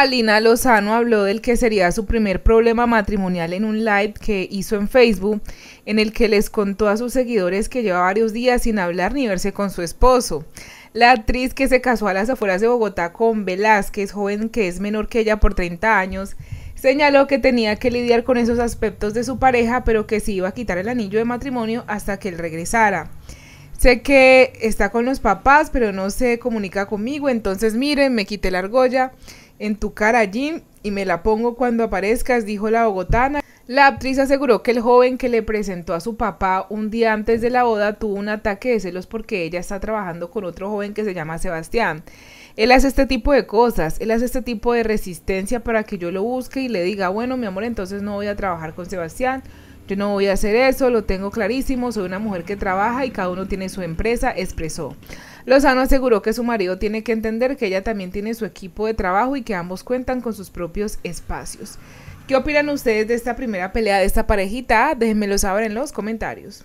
Alina Lozano habló del que sería su primer problema matrimonial en un live que hizo en Facebook, en el que les contó a sus seguidores que lleva varios días sin hablar ni verse con su esposo. La actriz que se casó a las afueras de Bogotá con Velázquez, joven que es menor que ella por 30 años, señaló que tenía que lidiar con esos aspectos de su pareja, pero que se iba a quitar el anillo de matrimonio hasta que él regresara. Sé que está con los papás, pero no se comunica conmigo, entonces miren, me quité la argolla. En tu cara, Jim, y me la pongo cuando aparezcas, dijo la bogotana. La actriz aseguró que el joven que le presentó a su papá un día antes de la boda tuvo un ataque de celos porque ella está trabajando con otro joven que se llama Sebastián. Él hace este tipo de cosas, él hace este tipo de resistencia para que yo lo busque y le diga, bueno, mi amor, entonces no voy a trabajar con Sebastián, yo no voy a hacer eso, lo tengo clarísimo, soy una mujer que trabaja y cada uno tiene su empresa, expresó. Lozano aseguró que su marido tiene que entender que ella también tiene su equipo de trabajo y que ambos cuentan con sus propios espacios. ¿Qué opinan ustedes de esta primera pelea de esta parejita? Déjenmelo saber en los comentarios.